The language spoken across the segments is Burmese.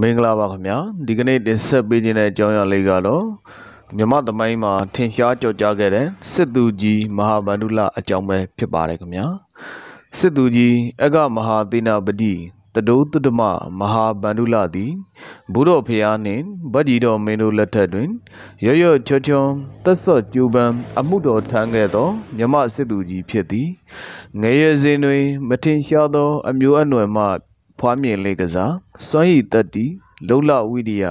မင်္ဂလာပါခင်ဗျာဒီကနေ့တင်ဆက်ပေးခြင်းတဲ့အကြောင်းအရာလေးကတော့မြမသမိုင်းမှာထင်ရှားကြော်ကြားခဲ့တဲ့စစ်သူကြီးမဟာဗန္ဓုလအကြောင်းပဲဖြစ်ပါတယ်ခင်ဗျာစစ်သူကြီးအကမဟာသေနာပတိတတိုးတတမမဟာဗန္ဓုလသည်ဘုရောဖျားနှင့်ဗတ္တိတော်မင်းတို့လက်ထက်တွင်ရရချွချွသက်ဆော့ကျူပန်းအမှုတော်ထမ်းခဲ့သောမြမစစ်သူကြီးဖြစ်သည်ငရေစဉ်တွင်မထင်ရှားသော အမျိုးအနွယ်မှဖွားမြင်လေကစားစွမ်းရည်တတ္တိလုံလဝိရိယ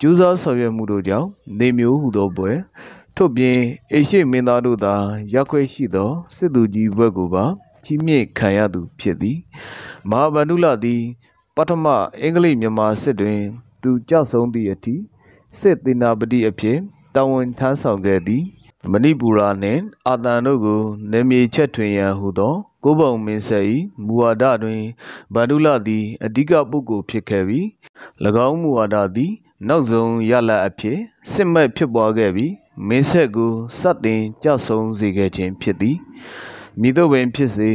ကျူးစားဆောင်ရွက်မှုတို့ကြောင့်နေမျိုးဟူသောပွဲ ထို့ပြင်အိရှိမင်းသားတို့သာရက်ခွဲရှိသောစစ်သူကြီးဘွဲ့ကိုပါချီးမြှင့်ခံရသူဖြစ်သည်မဟာဗန္ဓုလသည်ပထမအင်္ဂလိပ်မြန်မာစစ်တွင် သူကြောက်ဆုံးသည့်အထိစစ်သေနာပတိအဖြစ်တာဝန်ထမ်းဆောင်ခဲ့သည်မဏိပူရာနှင့်အာသန်တို့ကိုနေမြေချက်ထွင်ရန်ဟူသောကိုးပုံမင်းဆက်၏မူဝါဒတွင်ဗန္ဓုလသည်အဓိကပုဂ္ဂိုလ်ဖြစ်ခဲ့ပြီး၎င်းမူဝါဒသည် နောက်ဆုံးရလတ်အဖြစ်စစ်မှတ်ဖြစ်ပွားခဲ့ပြီးမင်းဆက်ကိုစတင်ကြဆုံစေခဲ့ခြင်းဖြစ်သည်မြည်တော့ပင်ဖြစ်စေ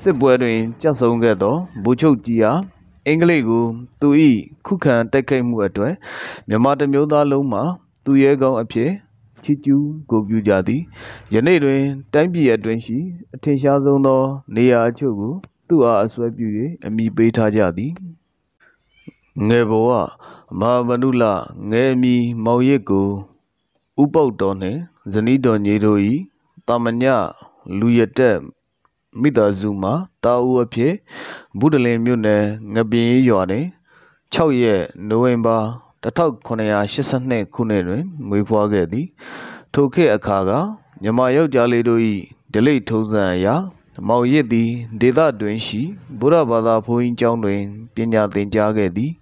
စစ်ပွဲတွင်ကြဆုံခဲ့သောဘူချုပ်ကြီးအားအင်္ဂလိပ်ကိုသူ၏ခုခံတိုက်ခိုက်မှုအတွက်မြန်မာတမျိုးသားလုံးမှာသူရဲကောင်းအဖြစ်ချီးကျူးဂုဏ်ပြုကြသည်ယနေ့တွင်တိုင်းပြည်အတွင်းရှိအထင်ရှားဆုံးသောနေရာအချို့ကိုသူ့အားအစွဲပြု၍အမိပေးထားကြသည်ငယ်ဘောကမဟာမနုလငယ်အမိမောင်ရစ်ကိုဥပုပ်တော်နှင့်ဇနီးတော်ညီတို့၏တာမညလူရတက်မိသားစုမှာတာဦးအဖြစ်ဗုဒ္ဓလင်မြို့နယ်ငပင်းရွာတွင်6ရက်နိုဝင်ဘာ1982ခုနှစ်တွင် မွေးဖွားခဲ့သည် ထိုခေတ်အခါကမြမယောက်ျားလေးတို့၏ဒလိထုံးစံအရာမောင်ရစ်သည် ဒေသတွင်ရှိဗုဒ္ဓဘာသာဘုန်းကြီးကျောင်းတွင်ပညာသင်ကြားခဲ့သည်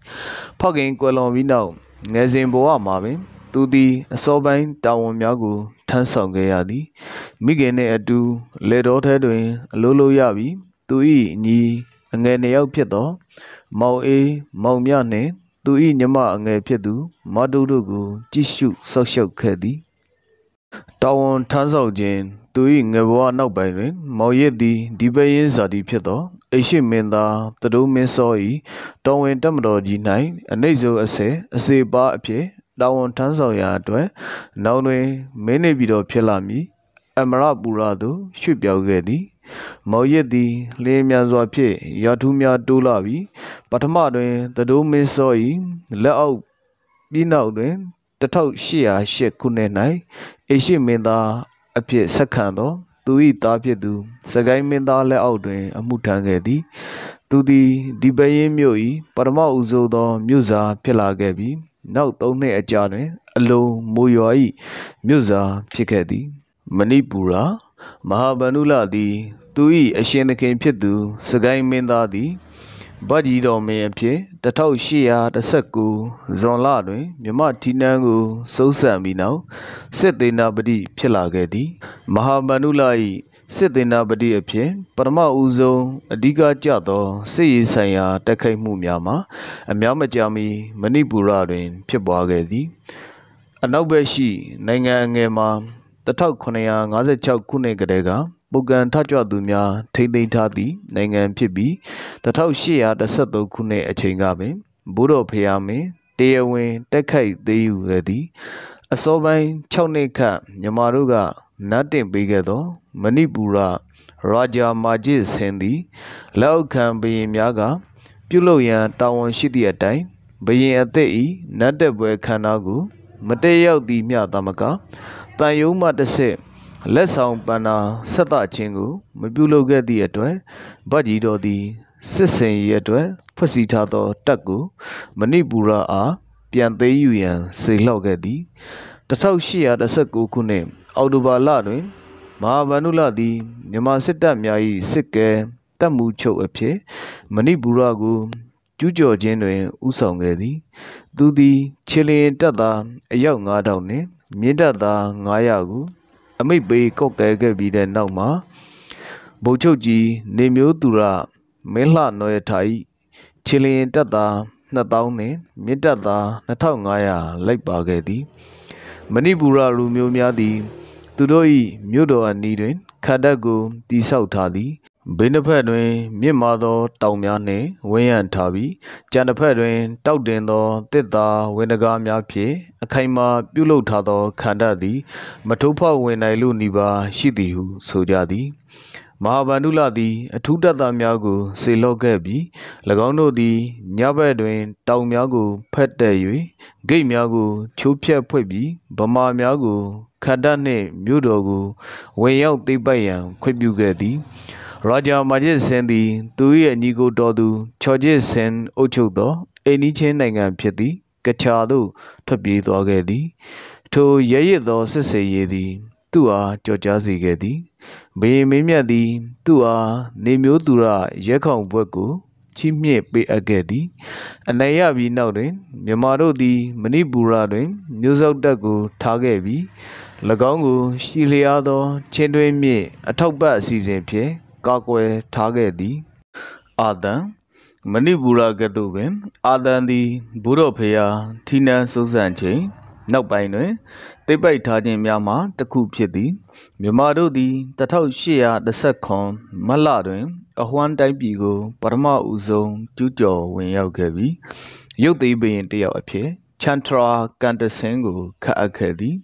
ဖခင်ကွယ်လွန်ပြီးနောက်ငယ်စဉ်ဘဝမှာပင်သူသည်အစောပိုင်းတာဝန်များကိုထမ်းဆောင်ခဲ့ရသည် မိခင်နှင့်အတူလေတော်ထဲတွင်အလိုလိုရပြီးသူ၏ညီအငယ်နှစ်ယောက်ဖြစ်သော မောင်အေးမောင်မြနှင့်သူ၏ညီမအငယ်ဖြစ်သူမတုတို့ကို ကြည့်ရှုဆောက်ရှောက်ခဲ့သည်တာဝန်ထမ်းဆောင်ခြင်းသူ၏ငယ်ဘဝနောက်ပိုင်းတွင်မောင်ရစ်သည်ဒီပယင်းဇာတိဖြစ်သောအိရှိမင်းသားတတိုးမင်းစော၏တော်ဝင်တက်မတော်ကြီး၌အနှိမ့်ဆုံးအစေအစေပါအဖြစ်တာဝန်ထမ်းဆောင်ရာအတွက်နောက်တွင်မင်းနေပြည်တော်ဖြစ်လာမည်အမရပူရသို့ရွှေ့ပြောင်းခဲ့သည်မော်ရစ်သည်လင်းမြန်စွာဖြင့်ရထုများတိုးလာပြီးပထမတွင်သတိုးမင်းစော၏လက်အောက်ပြီးနောက်တွင်1808ခုနှစ်၌အိရှိမင်းသားအဖြစ်ဆက်ခံသော သူ၏သားဖြစ်သူ စကိုင်းမင်းသားလက်အောက်တွင် အမှုထမ်းခဲ့သည်သူသည်ဒီပရင်မြို့၏ပထမဦးဆုံးသောမြို့စာဖြစ်လာခဲ့ပြီးနောက်၃နှစ်အကြာတွင်အလုံးမိုးရွာ၏မြို့စာဖြစ်ခဲ့သည်မဏိပူရာမဟာဗန္ဓုလသည် သူ၏အရှင်သခင်ဖြစ်သူ စကိုင်းမင်းသားသည်ဗတ်ကြီးတော်မင်းအဖြစ်1819ဇွန်လတွင်မြမတီနန်းကိုစုံစံပြီးနောက်စစ်သေနာပတိဖြစ်လာခဲ့သည်မဟာဗန္ဓုလ၏စစ်သေနာပတိအဖြစ်ပထမဦးဆုံးအဓိကကျသောစစ်ရေးဆိုင်ရာတိုက်ခိုက်မှုများမှာအများမကြာမီမဏိပူရတွင် ဖြစ်ပွားခဲ့သည် အနောက်ဘက်ရှိ နိုင်ငံငယ်မှာ1956ခုနှစ်ကတည်းကပုဂ္ဂံထကြွသူများ ထိမ့်သိမ်းထားသည့်နိုင်ငံဖြစ်ပြီး1813ခုနှစ်အချိန်ကပင်ဘုရောဖရာမင်းတရားဝင်တက်ခိုက်သေးယူခဲ့သည်အစောပိုင်း6နှစ်ခန့်မြန်မာတို့ကနတ်တင်ပေးခဲ့သောမဏိပူရ ရာဂျာမာဂျစ်ဆင်သည်လက်အောက်ခံဘုရင်များက ပြုလုပ်ရန်တာဝန်ရှိသည့်အတိုင်းဘုရင်အသစ်ဤနတ်တက်ပွဲခန္ဓာကိုမတက်ရောက်သည်မျှသမကတန်ယုံမှတစ်ဆင့်လက်ဆောင်ပန္နာဆက်တခြင်းကို မပြုလုပ်ခဲ့သည့်အတွက်ဗတ်ကြီးတော်သည်စစ်စင်ရေးအတွက်ဖွဲ့စည်းထားသောတပ်ကိုမဏိပူရအားပြန်သိမ်းယူရန်စေလှောက်ခဲ့သည်1819ခုနှစ်အောက်တိုဘာလတွင်မဟာဗန္ဓုလသည်မြန်မာစစ်တပ်များ၏စစ်ကဲတပ်မှုချုပ်အဖြစ်မဏိပူရကို ကျူးကျော်ခြင်းတွင်ဥဆောင်ခဲ့သည် သူသည် ချီလျင်တပ်သားအယောက်9000နှင့်မြင့်တက်သား900ကိုအမိတ်ပေးကော့ကဲခဲ့ပြီးတဲ့နောက်မှာဗုတ်ချုပ်ကြီးနေမျိုးသူရ မင်းလှနွယ်ထိုင်ခြေလျင်တက်သား2000နဲ့မြင့်တက်သား2500လိုက်ပါခဲ့သည်မဏိပူရလူမျိုးများသည် သူတို့၏မြို့တော်အနီးတွင် ခတ်တက်ကိုတိဆောက်ထားသည်ဘေးတစ်ဖက်တွင်မြင့်မားသော တောင်များနှင့်ဝန်းရံထားပြီးကျန်တစ်ဖက်တွင် တောင့်တင်းသော သစ်သားဝင်းတံခါးများဖြင့်အခိုင်အမာပြုလုပ်ထားသောခန္ဓာသည် မထိုးဖောက်ဝင်နိုင်လုနီးပါးရှိသည်ဟုဆိုကြသည်။မဟာဗန္ဓုလသည်အထူးတပ်သားများကို စေလွှတ်ခဲ့ပြီး၎င်းတို့သည်ညဘက်တွင် တောင်များကိုဖက်တက်၍ဂိတ်များကို ချိုးဖျက်ဖွင့်ပြီးဗမာများကိုခန္ဒနှင့်မြို့တော်ကိုဝင်ရောက်သိမ်းပိုက်ရန် ခွင့်ပြုခဲ့သည်။ရာဂျာမာဂျစ်ဆင်သည်သူ၏အညီကိုတော်သူ ချော်ဂျစ်ဆင်အုပ်ချုပ်သောအိနီးချင်းနိုင်ငံဖြစ်သည်ကချာသို့ထွက်ပြေးသွားခဲ့သည် ထိုရရစ်သောစစ်စေရေးသည် သူ့အားကြော်ကြားစေခဲ့သည်ဘေးမင်းမြတ်သည် သူ့အားနေမျိုးသူရရဲခေါင်ဘွက်ကိုချီးမြှင့်ပေးအပ်ခဲ့သည် အနိုင်ရပြီးနောက်တွင်မြမာတို့သည်မဏိပူရတွင် မျိုးစောက်တပ်ကိုထားခဲ့ပြီး၎င်းကိုရှီလျားသောချင်းတွင်းမြင့်အထောက်ပံ့အစီအစဉ်ဖြင့်ကာကွယ်ထားခဲ့သည်အာသံမဏိပူရကသို့ပင် အာသံသည်ဘုရောဖရာထိနန်းစိုးစံချိန်နောက်ပိုင်းတွင်တိပိတ်ထားခြင်းများမှာတစ်ခုဖြစ်သည်မြမတို့သည်1839မလတွင်အဟွမ်းတိုင်းပြည်ကိုပထမဦးဆုံးကျူးကျော်ဝင်ရောက်ခဲ့ပြီးရုပ်သိမ်းပင်တယောက်အဖြစ်ချန်ထရာကန်တဆင်ကိုခတ်အပ်ခဲ့သည်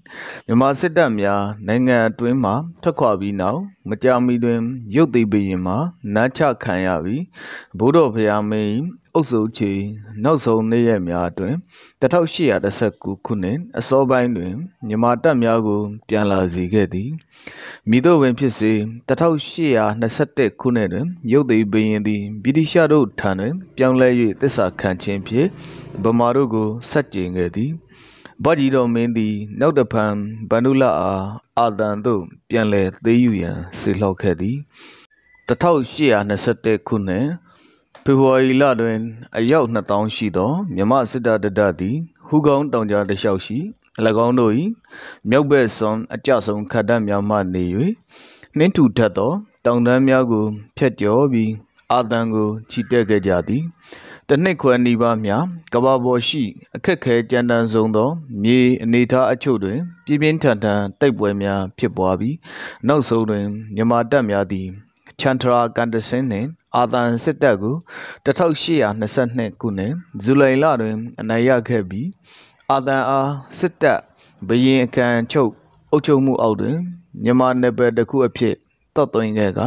မြန်မာစစ်တပ်များနိုင်ငံအတွင်းမှထွက်ခွာပြီးနောက် မကြာမီတွင် ရုတ်သိမ်းပရင်မှာနတ်ချခံရပြီးဘုဒ္ဓဘုရားမင်းအုပ်စုချိန်နောက်ဆုံးနေ့ရက်များအတွင်း1819ခုနှစ်အစောပိုင်းတွင်မြန်မာတပ်များကို ပြန်လာစေခဲ့သည်မိတို့ဝင်ဖြစ်စေ1821ခုနှစ်တွင်ရုပ်သိမ်းပင်ရင်သည်ဗြိတိရှတို့ထံတွင်ပြောင်းလဲ၍သစ္စာခံခြင်းဖြင့်ဗမာတို့ကိုဆက်ကျင်ခဲ့သည်ဗတ်ကြီးတော်မင်းသည်နောက်တဖန်ဗန္ဓုလအားအာတန်သို့ ပြန်လည်သေးယူရန်စေလွှတ်ခဲ့သည်1821ခုနှစ်ဖေဖော်ဝါရီလတွင်အယောက်2000ရှိသောမြမစစ်တပ်တဒသည်ဟူကောင်းတောင်ကြားတစ်လျှောက်ရှိ၎င်းတို့၏မြောက်ဘက်စွန်အကြဆုံးခတ်တပ်များမှနေ၍နှင်းထူထပ်သောတောင်တန်းများကိုဖျက်ကျော်ပြီးအာသံကိုခြိတက်ခဲ့ကြသည်တနှစ်ခွဲနီးပါးမြကဘာပေါ်ရှိအခက်ခဲကြမ်းတမ်းဆုံးသော မြေအနေထားအချို့တွင်ပြင်းပြင်းထန်ထန်တိုက်ပွဲများဖြစ်ပွားပြီးနောက်ဆုံးတွင်မြမာတပ်များသည်ချန်ထရာကန်တဆင်းနှင့်အာသန်စစ်တပ်ကို1822ခုနှစ်ဇူလိုင်လတွင်အနိုင်ရခဲ့ပြီးအာသန်အားစစ်တပ်ဘရင်အခံချုပ်အုပ်ချုပ်မှုအောက်တွင်မြန်မာနယ်ပယ်တစ်ခုအဖြစ်သတ်သွင်းခဲ့က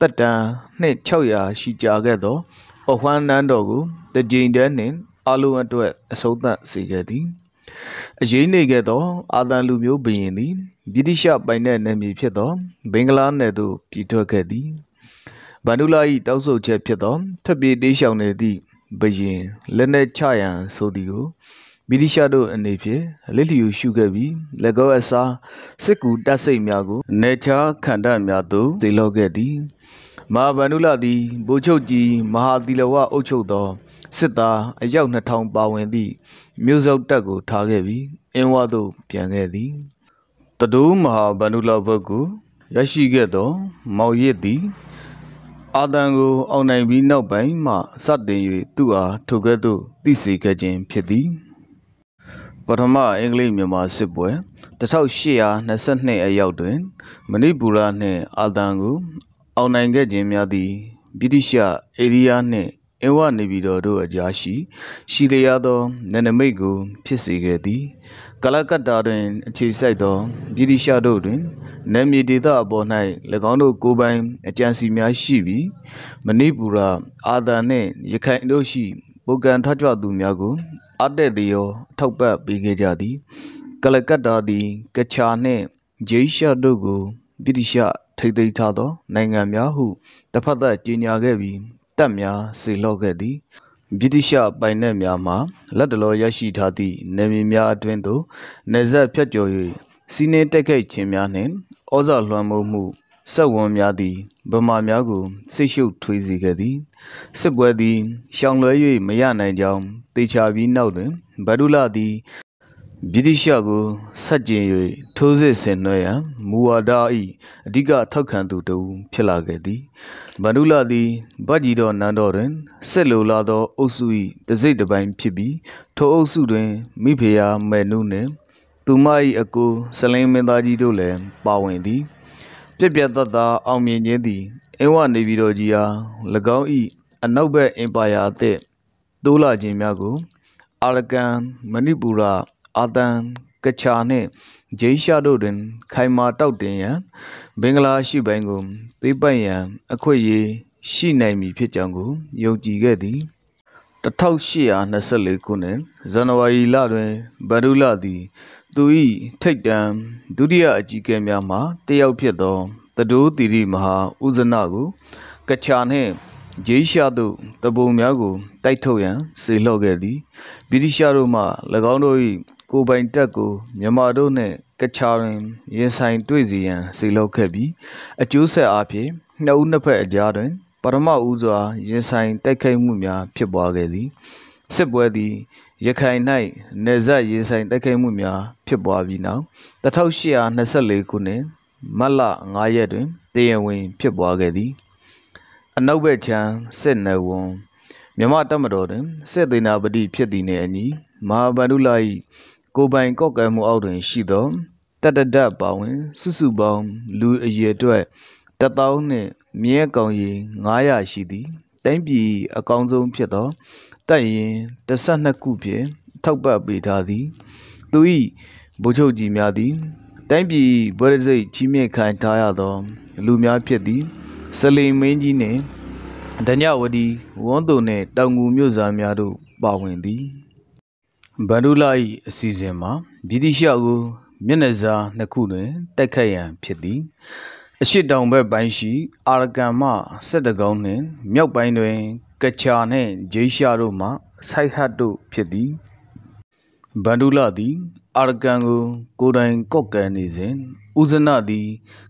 တက်တန်နှစ်600ရှိကြာခဲ့သောအဟွမ်းနန်းတော်ကိုတကြိမ်တည်းနှင့်အလုံးအတွက်အဆုံးသတ်စေခဲ့သည်အရေးနေခဲ့သောအာသန်လူမျိုးဘရင်သည်ဗြိတိရှပိုင်တဲ့နယ်မြေဖြစ်သောဘင်္ဂလားနယ်သို့ပြည်ထွက်ခဲ့သည်ဗန္ဒုလ၏တောက်ဆုပ်ချက်ဖြစ်သောထပ်ပြေးတေးရှောင်နေသည့်ဘယင်လက်နက်ချရန် ဆိုသည်ကိုဗီဒီရှာတို့အနေဖြင့်လစ်လျူရှုခဲ့ပြီးလက်ကောအစားစစ်ကူတပ်စိတ်များကိုနေချာခန္ဓာများသို့သိလောက်ခဲ့သည်မဟာဗန္ဒုလသည်ဗိုလ်ချုပ်ကြီးမဟာသီလဝအုပ်ချုပ်သောစစ်သားအယောက်2000ပါဝင်သည့်မြို့စုပ်တပ်ကို ထားခဲ့ပြီးအင်းဝသို့ပြန်ခဲ့သည်တဒိုးမဟာဗန္ဒုလဘက်ကိုရရှိခဲ့သော မောင်ရစ်သည်အာတန်ကိုအောင်နိုင်ပြီးနောက်ပိုင်းမှစတင်၍သူ့အားထိုကဲ့သို့သိစေခဲ့ခြင်းဖြစ်သည်ပထမအင်္ဂလိပ်မြန်မာစစ်ပွဲ1822အရောက်တွင်မဏိပူရနှင့်အာတန်ကိုအောင်နိုင်ခဲ့ခြင်းများသည်ဗြိတိရှအေရီးယားနှင့်အဝနေပြည်တော်တို့အကြားရှိရှိလျားသောနန္ဒမိတ်ကို ဖြစ်စေခဲ့သည်ကလကတ္တာတွင်အခြေစိုက်သောပြည်တိရှတို့တွင်နမီဒေသအပေါ်၌၎င်းတို့ကိုယ်ပိုင်အကြံစီများရှိပြီးမဏိပူရအာသန်နှင့် ရခိုင်တို့ရှိပုဂ္ဂံထကြွသူများကို အတက်တရောထောက်ပတ်ပေးခဲ့ကြသည် ကလကတ္တာသည်ကချာနှင့်ဂျေရှာတို့ကိုပြည်တိရှထိတ်သိမ်းထားသော နိုင်ငံများဟုတဖက်သက်ကြီးညာခဲ့ပြီးတပ်များစေလော့ခဲ့သည်ဗြိတိရှပိုင်နက်များမှလက်တလောရရှိထားသည့်နယ်မြေများအတွင်းသို့နေဆက်ဖြတ်ကျော်၍စီးနှင်းတိုက်ခိုက်ခြင်းများနှင့်ဩဇာလွှမ်းမိုးမှုဆက်ဝန်များသည်ဗမာများကိုဆိတ်ရှုပ်ထွေးစေခဲ့သည်စစ်ပွဲသည်ရှောင်လွှဲ၍မရနိုင်ကြောင်းသိချပြီးနောက်တွင်ဗဒုလသည်ဗြိတိရှကိုဆက်ကျင်၍ထိုးစစ်ဆင်နွှဲရန်မူဝါဒ၏အဓိကထောက်ခံသူတဦးဖြစ်လာခဲ့သည်ဗန္ဓုလသည်ဗတ်ကြီးတော်နန်းတော်တွင်စစ်လိုလာသောအုပ်စု၏တစိတ်တစ်ပိုင်းဖြစ်ပြီး ထိုအုပ်စုတွင်မိဖုရားမယ်နုနှင့် သူမ၏အကိုဆလင်းမင်းသားကြီးတို့လည်းပါဝင်သည်ပြက်ပြက်သက်သာ အောင်မြင်ခြင်းသည်အင်းဝနေပြည်တော်ကြီးအား၎င်း၏အနောက်ဘက်အင်ပါယာအသည့်တိုးလာခြင်းများကို အာရကန်မဏိပူရာအာသန်ကချာနှင့်ဂျေရှာတို့တွင် ခိုင်မာတောက်တင်ရန်ဘင်္ဂလားရှိပိုင်းကိုသိပိုက်ရန်အခွင့်အရေးရှိနိုင်မည်ဖြစ်ကြောင်းကိုယုံကြည်ခဲ့သည်1824ခုနှစ်ဇန်နဝါရီလတွင်ဗန္ဓုလသည် သူ၏ထိတ်တန်ဒုတိယအကြီးအကဲများမှတယောက်ဖြစ်သောတတိုးသီရိမဟာဥဇနကိုကချာနှင့်ဂျေရှာတို့တပုံများကို တိုက်ထုတ်ရန်စေလွှတ်ခဲ့သည်ဗြိတိရှားတို့မှ၎င်းတို့၏ကိုပိုင်တပ်ကိုမြန်မာတို့နှင့်ကချာတွင်ရင်ဆိုင်တွေ့စီရန်စေလုပ်ခဲ့ပြီးအကျိုးဆက်အားဖြင့်နှစ်ဦးနှစ်ဖက်အကြားတွင်ပထမဦးစွာရင်ဆိုင်တိုက်ခိုက်မှုများဖြစ်ပွားခဲ့သည်စစ်ပွဲသည် ရခိုင်၌နေဆက်ရင်ဆိုင်တိုက်ခိုက်မှုများဖြစ်ပွားပြီးနောက်1824ခုနှစ်မတ်လ9ရက်တွင်တရားဝင်ဖြစ်ပွားခဲ့သည်အနောက်ဘက်ခြမ်းစစ်နယ်ဝန်မြမတပ်မတော်တွင်စစ်သေနာပတိဖြစ်သည့်နှင့်အညီမဟာဗန္ဓုလ၏ကိုပိုင်ကော့ကံမှုအောက်တွင်ရှိသော တတဒတ်ပါဝင်စုစုပေါင်း လူအရေအတွက်1000နှင့်မြဲကောင်ရီ900ရှိသည်တိုင်းပြည်အကောင်းဆုံးဖြစ်သောတပ်ရင်12ခုဖြင့်ထောက်ပံ့ပေးထားသည်သူ၏ဗိုလ်ချုပ်ကြီးများသည်တိုင်းပြည်ဗိုလ်စိတ်ကြီးမြင့်ခံထားရသော လူများဖြစ်သည်စလိမ်မင်းကြီးနှင့်ဒညဝတီဝန်သူနှင့်တောင်ငူမြို့သားများတို့ပါဝင်သည်ဗန်ဒူလာ၏အစီအစဉ်မှာဗြိတိရှကိုမျက်နှာစာနှစ်ခုတွင်တိုက်ခတ်ရန်ဖြစ်သည် အရှိတောင်ဘက်ပိုင်းရှိအာရကန်မှဆက်တကုံးနှင့်မြောက်ပိုင်းတွင် ကချာနှင့်ဂျေရှာတို့မှ ဆိုက်ဟတ်တို့ဖြစ်သည်ဗန္ဒူလသည်အာရကန်ကို ကိုတိုင်ကော့ကဲနေစဉ်ဥဇနသည်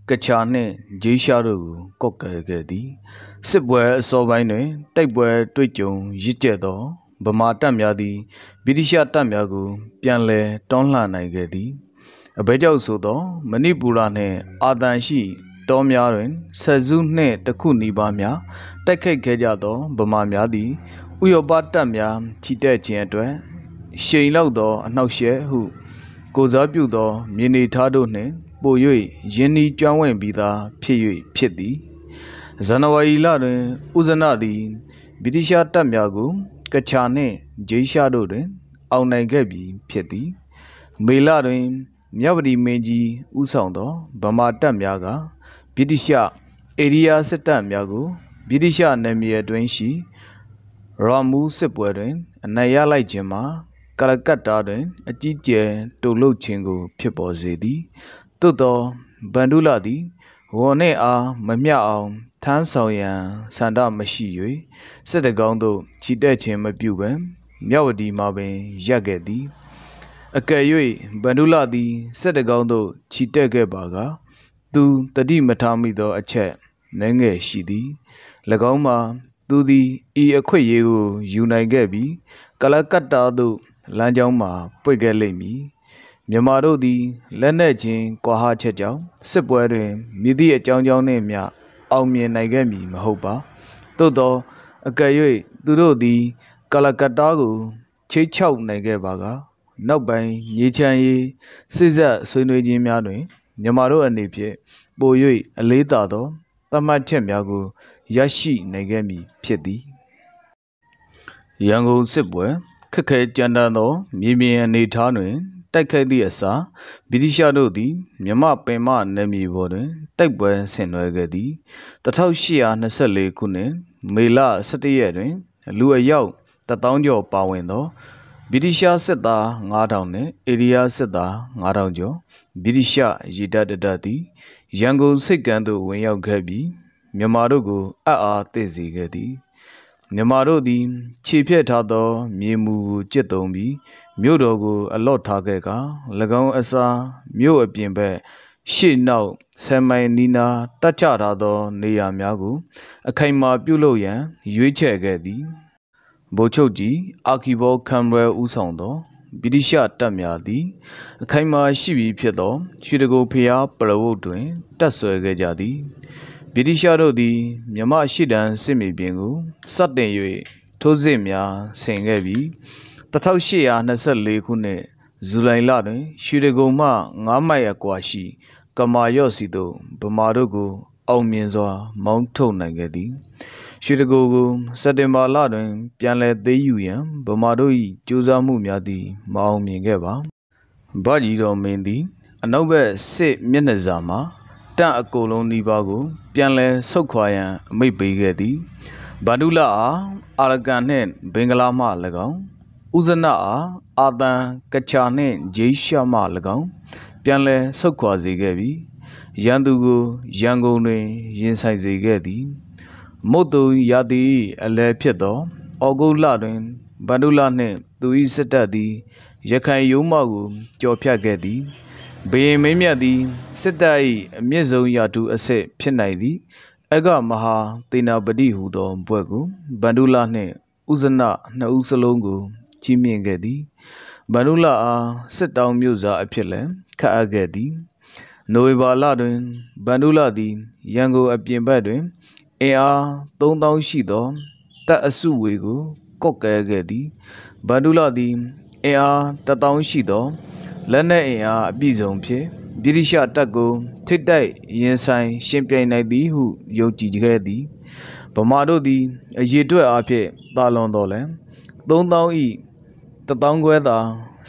ကချာနှင့်ဂျေရှာတို့ကိုကော့ကဲခဲ့သည်စစ်ပွဲအစောပိုင်းတွင်တိုက်ပွဲတွေ့ကြုံရစ်ကျက်သောဗမာတပ်များသည်ဗြိတိရှတပ်များကို ပြန်လည်တွန်းလှန်နိုင်ခဲ့သည်အဘဲကြောင့်ဆိုသောမဏိပူရနှင့်အာတန်ရှိတောများတွင်ဆယ်စုနှင့်တစ်ခုနီးပါးများတိုက်ခိုက်ခဲ့ကြသောဗမာများသည်ဥရောပတပ်များချီတက်ခြင်းအတွက်ရှိန်လောက်သောအနှောက်ယှက်ဟု ကိုစားပြုသော မြေနေထားတို့နှင့်ပို၍ယင်းဤကျွမ်းဝင်ပြီးသားဖြစ်၍ဖြစ်သည်ဇန်နဝါရီလတွင်ဥဇနသည်ဗြိတိရှတပ်များကိုကချာနှင့်ဂျေးရှားတို့တွင် အောင်နိုင်ခဲ့ပြီးဖြစ်သည် မေလတွင်မြဝတီမင်းကြီးဦးဆောင်သောဗမာတပ်များကဗြိတိရှအေရီးယားစစ်တပ်များကိုဗြိတိရှနယ်မြေအတွင်းရှိရာမူးစစ်ပွဲတွင်အနိုင်ရလိုက်ခြင်းမှာကလကတ္တာတွင်အကြီးကျယ်တုန်လှုပ်ခြင်းကို ဖြစ်ပေါ်စေသည်သို့သောဗန္ဓုလသည်ဝန်နှင့်အားမမျှအောင်ထမ်းဆောင်ရန်ဆန္ဒမရှိ၍စစ်တကောင်းသို့ချီတက်ခြင်းမပြုဘဲမြဝတီမှာပင်ရပ်ခဲ့သည်အကယ်၍ဗန္ဓုလသည်စစ်တကောင်းသို့ချီတက်ခဲ့ပါက သူတတိမထားမိသော အချက်နှငယ်ရှိသည်၎င်းမှာသူသည်ဤအခွင့်အရေးကို ယူနိုင်ခဲ့ပြီး ကလကတ္တာသို့လမ်းကြောင်းမှာပွင့်ခဲ့လိမ့်မည်မြန်မာတို့သည်လက်နက်ချင်းကွာဟချက်ကြောင့်စစ်ပွဲတွင်မြည်သည့်အကြောင်းကြောင်းနှင့်မျှအောင်မြင်နိုင်ခဲ့မည်မဟုတ်ပါသို့သောအကယ်၍သူတို့သည်ကလကတ္တာကိုချိတ်ချောက်နိုင်ခဲ့ပါကနောက်ပိုင်းရေချမ်းရေးစစ်ဆက်ဆွေးနွေးခြင်းများတွင်မြန်မာတို့အနေဖြင့်ပို၍အလေးသာသောသတ်မှတ်ချက်များကို ရရှိနိုင်ခဲ့မည်ဖြစ်သည်ရန်ကုန်စစ်ပွဲခက်ခဲကြမ်းတမ်းသောမြေပြင်အနေအထားတွင်တိုက်ခိုက်သည့်အစားဗြိတိရှတို့သည်မြမပင်မနယ်မြေပေါ်တွင်တိုက်ပွဲဆင်နွှဲခဲ့သည်1824ခုနှစ်မေလ17ရက်တွင် လူအယောက်1000ကျော်ပါဝင်သောဗြိတိရှစစ်သား9000နှင့်အေရီးယားစစ်သား9000ကျော်ဗြိတိရှရေတပ်တတပ်သည်ရန်ကုန်စစ်ကမ်းသို့ဝင်ရောက်ခဲ့ပြီးမြန်မာတို့ကိုအပ်အားသိစေခဲ့သည်မြန်မာတို့သည် ခြေဖြက်ထားသော မြေမူကိုကြစ်တုံပြီးမြို့တော်ကိုအလော့ထားခဲ့က၎င်းအစားမြို့အပြင်ဘက်ရှေ့နောက်ဆယ်မိုင်နီနာတတ်ချထားသော နေရာများကိုအခိုင်အမာပြုလုပ်ရန် ရွေးချယ်ခဲ့သည်ဗိုလ်ချုပ်ကြီး အာခီဘောခမ်ဘယ်ဦးဆောင်သောဗြိတိရှတပ်များသည်အခိုင်အမာရှိပြီဖြစ်သောရွှေတကိုဖျားပရဝုတ်တွင်တက်ဆွဲခဲ့ကြသည်ဗြိတိရှတို့သည်မြမရှိတန်စစ်မြေပြင်ကိုစတင်၍ထိုးစစ်များဆင်ခဲ့ပြီး1824ခုနှစ်ဇူလိုင်လတွင်ရွှေတိဂုံမှ9မိုင်အကွာရှိ ကမာရော့စီသို့ဗမာတို့ကိုအောင်မြင်စွာ မောင်းထုတ်နိုင်ခဲ့သည်ရွှေတကူကိုစက်တင်ဘာလတွင် ပြန်လည်သိမ်းယူရန်ဗမာတို့၏ကြိုးစားမှုများသည်မအောင်မြင်ခဲ့ပါဗကြီးတော်မင်းသည် အနောက်ဘက်စစ်မျက်နှာစာမှာတန့်အကုန်လုံးဒီပါကို ပြန်လည်ဆုတ်ခွာရန်အမိန့်ပေးခဲ့သည်ဗန္ဓုလအားအာရကန်နှင့်ဘင်္ဂလားမှ၎င်းဥဇနအားအာသံကချာနှင့်ဂျေရှာမှ၎င်းပြန်လည်ဆုတ်ခွာစေခဲ့ပြီးရန်သူကိုရန်ကုန်တွင် ရင်ဆိုင်စေခဲ့သည်မုတ်တုံရာသီအလဲဖြစ်သောဩဂုတ်လတွင်ဗန္ဓုလနှင့်သူ၏စစ်တပ်သည် ရခိုင်ရိုးမကိုကြော်ဖြတ်ခဲ့သည်ဘယင်မင်းမြတ်သည်စစ်တပ်၏အမြင့်ဆုံးရာထူးအဆင့်ဖြစ်နိုင်သည် အကမဟာသေနာပတိဟူသောဘွဲ့ကိုဗန္ဓုလနှင့်ဥဇနနှစ်ဦးစလုံးကိုကြီးမြင့်ခဲ့သည်ဗန္ဓုလအားစစ်တောင်းမြို့စားအဖြစ်လည်းခတ်အပ်ခဲ့သည်နိုဝင်ဘာလတွင်ဗန္ဓုလသည်ရန်ကုန်အပြင်ဘက်တွင်အင်အား3000ရှိသောတပ်အစုဝေကိုကော့ကဲခဲ့သည်ဗန္ဓုလသည်အင်အား1000ရှိသောလက်နက်အင်အားအပြည့်စုံဖြင့်ဗြိတိရှတပ်ကိုထိတိုက်ရင်ဆိုင် ရှင်ပြိုင်နိုင်သည်ဟုယုံကြည်ခဲ့သည်ဗမာတို့သည်အရေးအတွက်အားဖြင့်တာလွန်တော်လဲ3000ဤတပေါင်းခွဲသာ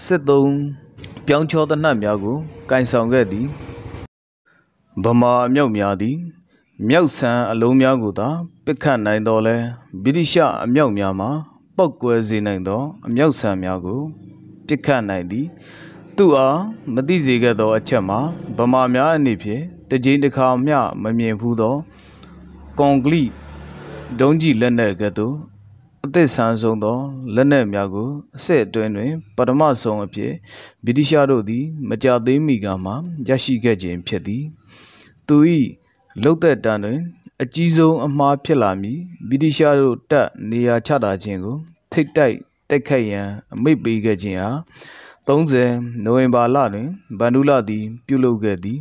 စစ်သုံးပြောင်းချောတနတ်များကိုကင်ဆောင်ခဲ့သည်ဗမာအမြောက်များသည်မြောက်ဆန်အလုံးများကိုသာ ပစ်ခတ်နိုင်တော်လဲဗြိတိရှအမြောက်များမှာပောက်ကွဲစေနိုင်သောအမြောက်ဆန်များကို ပစ်ခတ်နိုင်သည် သူအားမသိစေခဲ့သော အချက်မှာဗမာများအနေဖြင့်တကြိမ်တစ်ခါမျှမမြင်ဘူးသောကွန်ကရစ်ဒုံးကြီးလက်နက်ကဲ့သို့အသက်ဆန်းဆုံးသောလက်နက်များကိုအစစ်အတွင်းတွင်ပထမဆုံးအဖြစ်ဗြိတိရှတို့သည် မကြသေးမီကမှရရှိခဲ့ခြင်းဖြစ်သည် သူ၏လုတ်သက်တန်တွင် အကြီးဆုံးအမှားဖြစ်လာမည်ဗြိတိရှတို့တပ်နေရာချတာခြင်းကိုထိတ်တိုက်တိုက်ခိုက်ရန်အမိန့်ပေးခဲ့ခြင်းအား30နိုဝင်ဘာလတွင်ဗန်ဒူလာသည် ပြုလုပ်ခဲ့သည်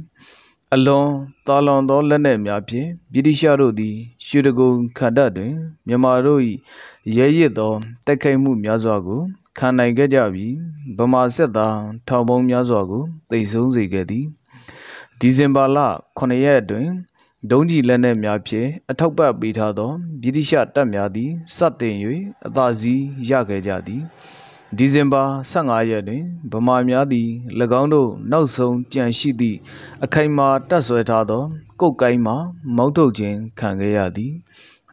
အလွန်တာလွန်သောလက်နက်များဖြင့်ဗြိတိရှတို့သည် ရှူတဂုံခန္ဓာတွင်မြန်မာတို့၏ရဲရစ်သောတိုက်ခိုက်မှုများစွာကိုခံနိုင်ခဲ့ကြပြီးဗမာစစ်သားထောင်ပေါင်းများစွာကိုသိမ်းဆုံးစေခဲ့သည်ဒီဇင်ဘာလ9ရက်အတွင်းဒုံးကျည်လက်နက်များဖြင့်အထောက်ပံ့ပေးထားသောဗြိတိရှတပ်များသည် စတင်၍အသာစီးရခဲ့ကြသည် ဒီဇင်ဘာ15ရက်တွင်ဗမာများသည်၎င်းတို့နောက်ဆုံးကြန့်ရှိသည့်အခိုင်အမာတပ်ဆွဲထားသောကုတ်ကိုင်းမှမောက်ထုတ်ခြင်းခံခဲ့ရသည်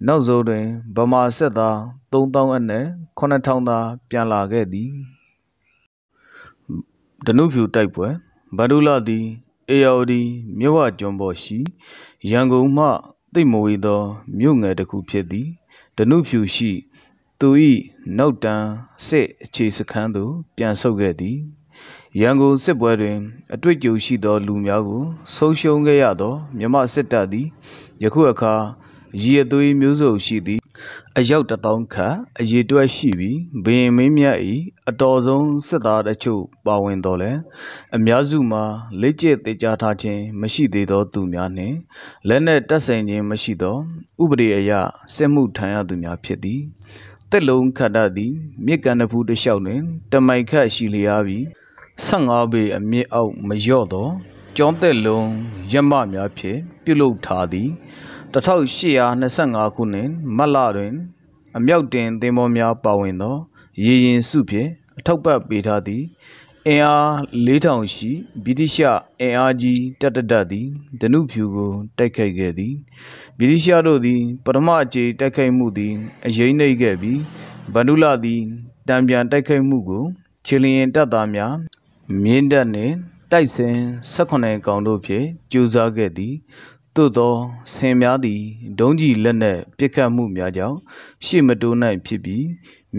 နောက်ဆုံးတွင်ဗမာစစ်သား3000အနက်9000သားပြန်လာခဲ့သည်ဒနုဖြူတိုက်ပွဲဗန္ဓုလသည်အေယော်ဒီမြဝကျွန်းပေါ်ရှိ ရန်ကုန်မှ သိမ်မဝေသောမြို့ငယ်တစ်ခုဖြစ်သည်ဒနုဖြူရှိသူ၏နောက်တန်းစစ်အခြေစခန်းသို့ပြန်ဆုတ်ခဲ့သည် ရန်ကုန်စစ်ပွဲတွင်အတွေ့အကြုံရှိသော လူများကို ဆုံးရှုံးခဲ့ရသောမြမစစ်တပ်သည်ယခုအခါရည်အသွေးမျိုးစုံရှိသည့်အယောက်တထောင်ခန့်အရေတွက်ရှိပြီးဘုရင်မင်းမြတ်၏အတော်ဆုံးစစ်သားတချို့ ပါဝင်တော်လဲအများစုမှာလက်ကျက်တေချာထားခြင်းမရှိသေးသော သူများနှင့်လက်နက်တပ်ဆိုင်ခြင်းမရှိသော ဥပဒေအရစစ်မှုထမ်းရသူများဖြစ်သည်တက်လုံးခတ်တတ်သည် မြစ်ကန်တဖူးတစ်လျှောက်တွင်တမိုင်ခတ်ရှိလျားပြီး15ပေအမြင့်အောက်မလျော့သောကျောင်းသက်လုံးရမများဖြင့်ပြုလုပ်ထားသည်1825ခုနှစ်မတ်လတွင် အမြောက်တင်သင်္ဘောများပါဝင်သောရေရင်စုဖြင့်အထောက်ပံ့ပေးထားသည့်အင်အား4000ရှိဗြိတိရှအင်အားကြီးတပ်တဒတ်သည်ဒနုဖြူကိုတိုက်ခိုက်ခဲ့သည်ဗြိတိရှတို့သည်ပထမအကြိမ်တိုက်ခိုက်မှုသည် အရေးနှိပ်ခဲ့ပြီးဗန္ဓုလသည်တံပြန်တိုက်ခိုက်မှုကို ချီလျင်တပ်သားများမြင်းတပ်နှင့် တိုက်စင်18ကောင်တို့ဖြင့်ကြိုးစားခဲ့သည်သို့သောဆင်များသည်ဒုံးကြီးလက်နှင့်ပစ်ခတ်မှုများကြောင့်ရှေ့မတိုးနိုင်ဖြစ်ပြီး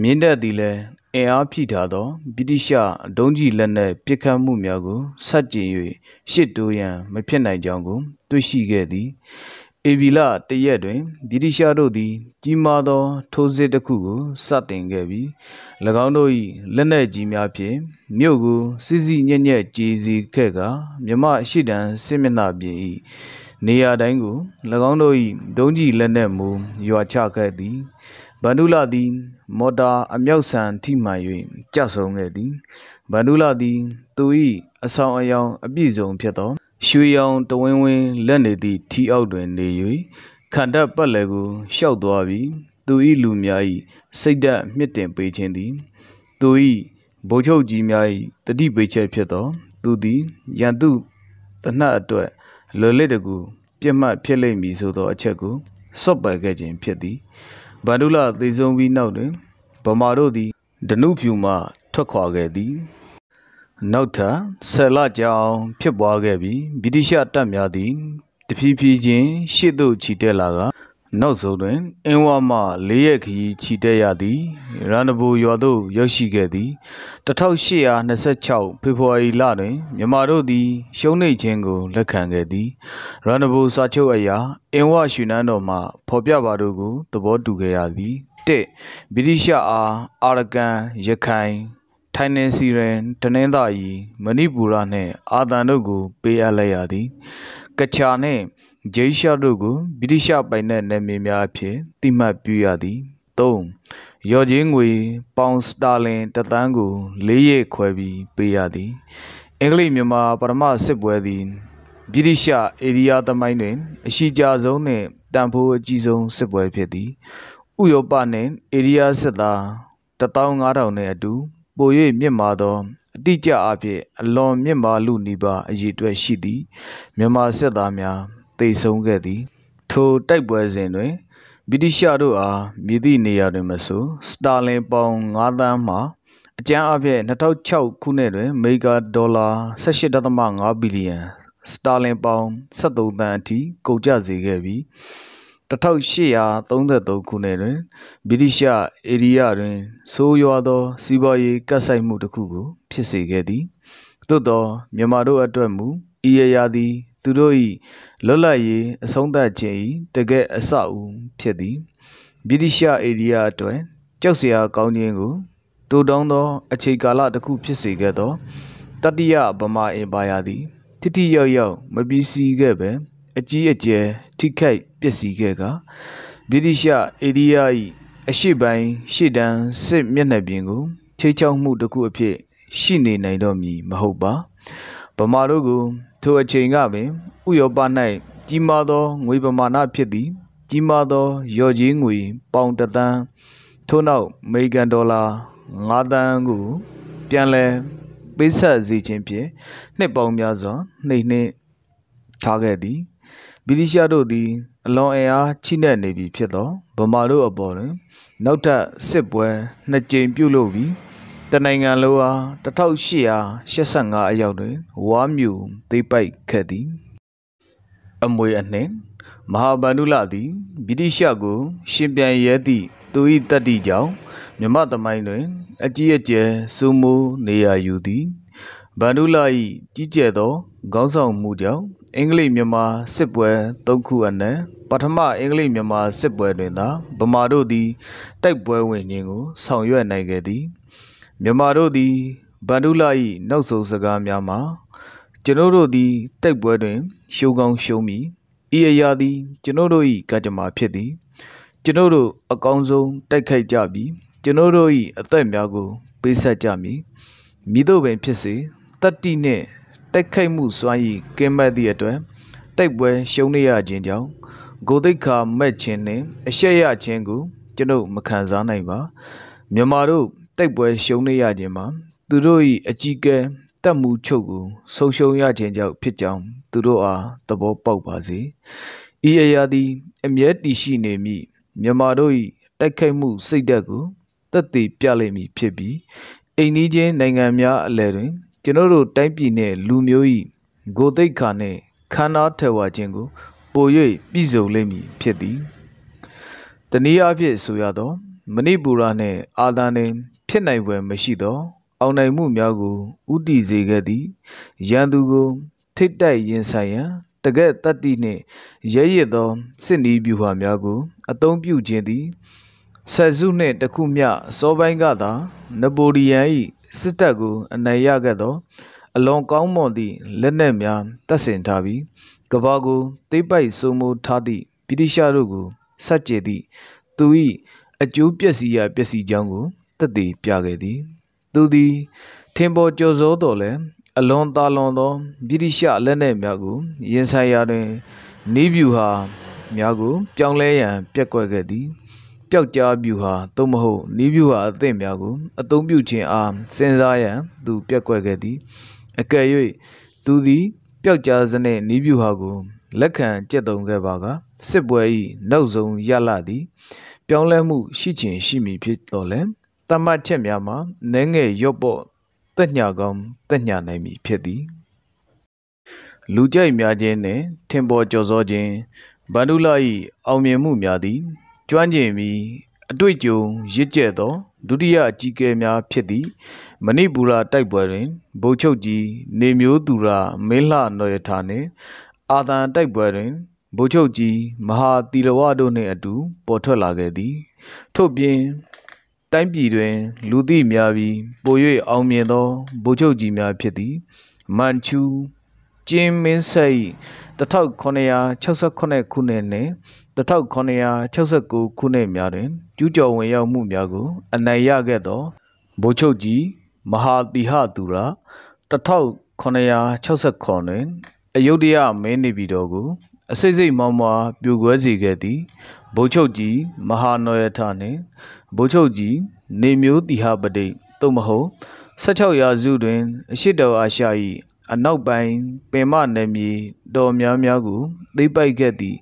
မြင်းတပ်သည်လည်းအင်အားဖြည့်ထားသောဗြိတိရှဒုံးကြီးလက်နက်ပစ်ခတ်မှုများကိုဆတ်ကျင်၍ရှစ်တိုးရန်မဖြစ်နိုင်ကြောင်းကိုတွေ့ရှိခဲ့သည်အေဗီလာတရက်တွင်ဗြိတိရှတို့သည် ကြီးမားသော ထိုးစစ်တစ်ခုကို စတင်ခဲ့ပြီး၎င်းတို့၏လက်နက်ကြီးများဖြင့်မြို့ကိုစစ်စစ်ညက်ညက်ကြေစီခဲ့ကမြမရှိတန်စစ်မျက်နှာပြင်၏နေရာတိုင်းကို၎င်းတို့၏ဒုံးကျည်လက်နက်မူရွာချခဲ့သည်ဗန္ဓုလသည်မော်တာအမြောက်ဆန်ထိမှန်၍ကြဆုံခဲ့သည်ဗန္ဓုလသည်သူ၏အဆောင်အယောင်အပြည့်စုံဖြစ်သောရွှေရောင်တဝင်းဝင်းလက်နေသည့်ထီအောက်တွင်နေ၍ခန္ဓာပတ်လည်ကို ရှောက်သွားပြီးသူ၏လူများ၏စိတ်ဓာတ်မြင့်တင်ပေးခြင်းသည်သူ၏ဗိုလ်ချုပ်ကြီးများ၏တတိပေးချက်ဖြစ်သော သူသည်ရန်သူတနတ်အတွက်လွယ်လစ်တကူပြစ်မှတ်ဖြစ်လိမ့်မည်ဆိုသောအချက်ကိုစော့ပယ်ခဲ့ခြင်းဖြစ်သည်ဗန္ဓုလသေဆုံးပြီးနောက်တွင်ဗမာတို့သည်ဒနုဖြူမှထွက်ခွာခဲ့သည်နောက်ထပ်ဆယ်လကြောင်ဖြစ်ပွားခဲ့ပြီးဗြိတိရှတပ်များသည် တဖြည်းဖြည်းချင်း ရှေ့သို့ခြိတက်လာကနောက်ဆုံးတွင် အင်းဝမှ၄ရက်ခရီးချီတက်ရသည် ရန်ဘူရွာသို့ရောက်ရှိခဲ့သည်1826ဖေဖော်ဝါရီလတွင်မြမာတို့သည်ရှုံးနိမ့်ခြင်းကိုလက်ခံခဲ့သည်ရန်ဘူစာချုပ်အရာ အင်းဝရွှေနန်းတော်မှဖော်ပြပါတို့ကိုသဘောတူခဲ့ရသည်1ဗြိတိရှအားအာရကန်ရခိုင် ထိုင်းနစီရန်တနင်္သာရီမဏိပူရနှင့်အာသန်တို့ကို ပေးအပ်လိုက်ရသည်ကချာနှင့်ဂျိရှာတို့ကိုဗြိတိရှပိုင်တဲ့နယ်မြေများအဖြစ်တိမှတ်ပြုရသည်3ရော်ချင်းငွေပေါင်စတာလင်တသန်းကို၄ရက်ခွဲပြီးပေးရသည် အင်္ဂလိပ်မြန်မာပထမစစ်ပွဲသည်ဗြိတိရှအေရီးယားသမိုင်းတွင် အရှိကြဆုံးနှင့်တန်ဖိုးအကြီးဆုံးစစ်ပွဲဖြစ်သည်ဥရောပနှင့်အေရီးယားစစ်သား15000နှင့်အတူပို၍မြင့်မာသောအတိအကျအဖြစ်အလွန်မြင့်မားလူနီပါအရေးအတွက်ရှိသည်မြန်မာစစ်သားများတေဆုံးခဲ့သည် ထိုတိုက်ပွဲစဉ်တွင်ဗြိတိရှတို့အားမြည်သည့်နေရာတွင်မဆိုစတာလင်ပေါင်9သန်းမှအကြမ်းအဖြစ်2006ခုနှစ်တွင်အမေရိကဒေါ်လာ18.5ဘီလီယံစတာလင်ပေါင်73သန်းအထိ ကုန်ကျစေခဲ့ပြီး1833ခုနှစ်တွင်ဗြိတိသျှအိန္ဒိယတွင်ဆိုးရွားသောစီးပွားရေးကပ်ဆိုက်မှုတစ်ခုကို ဖြစ်စေခဲ့သည်သို့သောမြန်မာတို့အတွက်မူဤရရာသည် သူတို့၏လွတ်လပ်ရေးအဆုံးသတ်ခြင်း၏တကယ်အဆအဦးဖြစ်သည်ဗြိတိရှအိန္ဒိယအတွက်ကြောက်စရာကောင်းခြင်းကိုတိုးတောင်းသော အချိန်ကာလတစ်ခုဖြစ်စေခဲ့သောတတိယဗမာအင်ပါယာသည်တိတိယောက်ယောက်မပြီးစီးခဲ့ပဲအကြီးအကျယ်ထိခိုက်ပျက်စီးခဲ့ကဗြိတိရှအိန္ဒိယ၏အရှိပိုင်းရှေ့တန်းစစ်မျက်နှာပြင်ကိုထိချောက်မှုတစ်ခုအဖြစ်ရှိနေနိုင်တော့မည်မဟုတ်ပါဗမာတို့ကိုထိုအချိန်ကပင် ဥရောပ၌ကြီးမားသောငွေပမာဏဖြစ်သည် ကြီးမားသောရော့ကြီးငွေပေါင်တသန်းထို့နောက်အမေရိကန်ဒေါ်လာ9သန်းကို ပြန်လည်ပေးဆက်စေခြင်းဖြင့် နှစ်ပေါင်းများစွာနှိမ့်နှင်းထားခဲ့သည်ဗြိတိရှတို့သည်အလွန်အင်အားချိနှက်နေပြီဖြစ်သောဗမာတို့အပေါ်တွင်နောက်ထပ်စစ်ပွဲနှစ်ကြိမ်ပြုလုပ်ပြီးတနိုင်ငံလုံးအား1885အရောက်တွင်ဝါမြူသိပိုက်ခဲ့သည် အမွေအနှင်းမဟာဗန္ဓုလသည်ဗြိတိရှကို ရှင်ပြန်ရဲသည့်သူ၏တတ္တိကြောင့်မြမသမိုင်းတွင် အကြီးအကျယ်စိုးမိုးနေရယူသည်ဗန္ဓုလ၏ကြီးကျယ်သောခေါင်းဆောင်မှုကြောင့်အင်္ဂလိပ်မြန်မာစစ်ပွဲ၃ခုအနက်ပထမ အင်္ဂလိပ်မြန်မာစစ်ပွဲတွင်သာဗမာတို့သည်တိုက်ပွဲဝင်ခြင်းကို ဆောင်ရွက်နိုင်ခဲ့သည်မြန်မာတို့သည်ဗန္ဓုလ၏နောက်ဆုံးစကားများမှာကျွန်ုပ်တို့သည်တိုက်ပွဲတွင် ရှုံးကောင်းရှုံးမည်ဤအရာသည် ကျွန်ုပ်တို့၏ကကြမာဖြစ်သည်ကျွန်ုပ်တို့အကောင်းဆုံးတိုက်ခိုက်ကြပြီးကျွန်ုပ်တို့၏အသက်များကို ပေးဆက်ကြမည်မိတို့ပင်ဖြစ်စေတတ္တိနှင့်တိုက်ခိုက်မှုစွမ်းရည်ကင်းမဲ့သည့်အတွက်တိုက်ပွဲရှုံးနေရခြင်းကြောင့်ဂိုသိက္ခာမဲ့ခြင်းနှင့်အရှက်ရခြင်းကိုကျွန်ုပ်မခံစားနိုင်ပါမြန်မာတို့တိုက်ပွဲရှုံးနေရခြင်းမှာသူတို့၏အကြီးကဲတက်မှုချုပ်ကိုဆုံးရှုံးရခြင်းကြောင့်ဖြစ်ကြောင်းသူတို့အားသဘောပေါက်ပါစေဤအရာသည် အမြဲတည်ရှိနေမည်မြန်မာတို့၏တိုက်ခိုက်မှုစိတ်ဓာတ်ကိုတက်တည်ပြလိမ့်မည်ဖြစ်ပြီးအိမ်နီးချင်းနိုင်ငံများအလယ်တွင်ကျွန်တော်တို့တိုင်းပြည်နဲ့လူမျိုး၏ဂိုသိက္ခာနဲ့ခန္ဓာထဲဝါခြင်းကို ပို၍ပြည့်စုံလိမ့်မည်ဖြစ်သည်တနည်းအားဖြင့်ဆိုရသောမဏိပူရာနှင့်အာသန်တွင်ဖြစ်နိုင်ပွဲမရှိသောအောင်နိုင်မှုများကိုဥတီစေခဲ့သည်ရန်သူကိုထိတ်တိုက်ရင်ဆိုင်ရန်တကက်တတ္တိနှင့်ရဲရစ်သောစစ်နီးပြူဟာများကို အသုံးပြုခြင်းသည်ဆက်စုနှင့်တခုမျှစောပိုင်းကသာ နပိုလီယန်၏စစ်တပ်ကိုအနိုင်ရခဲ့သော အလွန်ကောင်းမွန်သည့်လက်နက်များတပ်ဆင်ထားပြီးကဘာကိုသိပိုက်စုံမိုးထားသည့်ဗြိတိရှတို့ကိုစัจကျေသည့်သူ၏အကျိုးပျက်စီးရာပျက်စီးကြောင်းကိုသက်သေပြခဲ့သည်သူသည် ထင်ပေါ်ကျော်စောတော်လည်းအလွန်သာလွန်သောဗြိတိရှလက်နက်များကိုရင်ဆိုင်ရာတွင်နီးဗျူဟာများကိုပြောင်းလဲရန်ပြက်ကွက်ခဲ့သည်ပျောက်ကြားဗျူဟာသို့မဟုတ်နီးဗျူဟာအသင့်များကိုအသုံးပြုခြင်းအားစဉ်းစားရန် သူပြက်ကွက်ခဲ့သည်အကယ်၍သူသည်ပျောက်ကြားစနစ်နီးဗျူဟာကိုလက်ခံကြက်တုံခဲ့ပါကစစ်ပွဲ၏နောက်ဆုံးရလသည်ပြောင်းလဲမှုရှိခြင်းရှိမည်ဖြစ်တော်လဲတမတ်ချက်များမှာနည်းငယ်ရော့ပေါ့တက်ညာကောင်းတက်ညာနိုင်မည်ဖြစ်သည်လူကြိုက်များခြင်းနှင့်ထင်ပေါ်ကျော်စောခြင်းဗန္ဓုလ၏အောင်မြင်မှုများသည်ကျွမ်းကျင်ပြီးအတွေ့အကြုံရစ်ကျက်သောဒုတိယအကြီးအကဲများဖြစ်သည့်မဏိပူရတိုက်ပွဲတွင်ဗိုလ်ချုပ်ကြီးနေမျိုးသူရမင်းလှနော်ရထာနှင့် အာသန်တိုက်ပွဲတွင်ဗိုလ်ချုပ်ကြီးမဟာတီလဝတို့နှင့်အတူပေါ်ထွက်လာခဲ့သည်ထို့ပြင်တိုင်းပြည်တွင် လူသိများပြီးပို၍အောင်မြင်သောဗိုလ်ချုပ်ကြီးများဖြစ်သည်မန်ချူကျင်းမင်းဆက်1968ခုနှစ်နှင့်1969ခုနှစ်များတွင်ကျူးကျော်ဝင်ရောက်မှုများကို အနိုင်ရခဲ့သောဗိုလ်ချုပ်ကြီးမဟာသီဟသူရ1969တွင်အယုဒ္ဓယမင်းနေပြည်တော်ကို အစိမ့်စိမ့်မောင်းမားပြိုကွဲစေခဲ့သည့်ဗိုလ်ချုပ်ကြီးမဟာနော်ရထနှင့်ဗိုလ်ချုပ်ကြီးနေမျိုးသီဟပတိသို့မဟုတ်16ရာစုတွင်အရှေ့တောင်အာရှ၏အနောက်ပိုင်းပင်မနယ်မြေတော်များများကိုသိပိုက်ခဲ့သည့်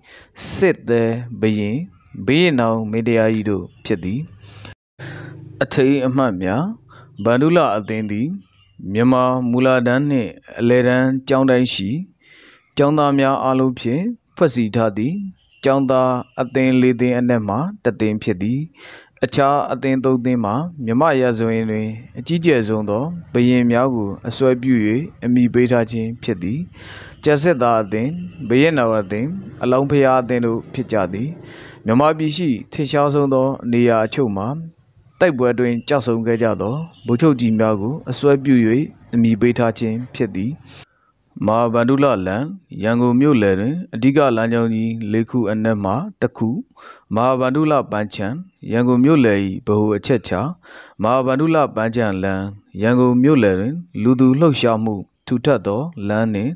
စစ်သည်ဘရင်ဘေးနောင်မေတ္တရာကြီးတို့ဖြစ်သည် အထိန်အမှတ်များဗန္ဓုလအသင်းသည်မြန်မာမူလာတန်းနှင့်အလဲတန်းကျောင်းတိုင်းရှိကျောင်းသားများအားလုံးဖြင့်ဖွဲ့စည်းထားသည့်ကျောင်းသားအသင်းလေးသင်းအနက်မှတသင်းဖြစ်သည်အခြားအသင်းသုံးသင်းမှာမြမရာဇဝင်တွင်အကြီးကျယ်ဆုံးသောဘုရင်များကို အစွဲပြု၍အမိပေးထားခြင်းဖြစ်သည် ကျက်စစ်သားအသင်းဘရင်နာဝအသင်းအလောင်းဖျားအသင်းတို့ဖြစ်ကြသည်မြမပြည်ရှိထင်ရှားဆုံးသော နေရာအချို့မှာတိုက်ပွဲတွင်ကြဆုံခဲ့ကြသောဗိုလ်ချုပ်ကြီးများကို အစွဲပြု၍အမိပေးထားခြင်းဖြစ်သည်မဟာဗန္ဓုလလန် ရန်ကုန်မြို့နယ်တွင်အဓိကလမ်းကြောင်းကြီး၄ခုအနက်မှတစ်ခုမဟာဗန္ဓုလပန်းချံရန်ကုန်မြို့နယ်၏ဗဟိုအချက်ချာမဟာဗန္ဓုလပန်းချံလမ်းရန်ကုန်မြို့နယ်တွင် လူသူလှုပ်ရှားမှုထူထပ်သောလမ်းနှင့်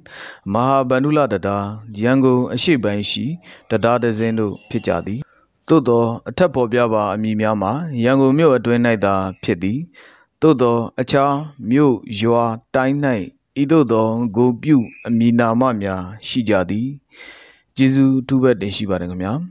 မဟာဗန္ဓုလတံတားရန်ကုန်အရှိပိုင်းရှိတံတားတစ်စင်းတို့ဖြစ်ကြသည်သို့သော အထက်ပေါ်ပြပါအမည်များမှာရန်ကုန်မြို့အတွင်း၌သာဖြစ်သည်သို့သောအခြားမြို့ရွာတိုင်းဤသို့သောဂုံပြုအမိနာမများရှိကြသည်ကျေးဇူးတူပဲတင်ရှိပါတယ်ခင်ဗျာ။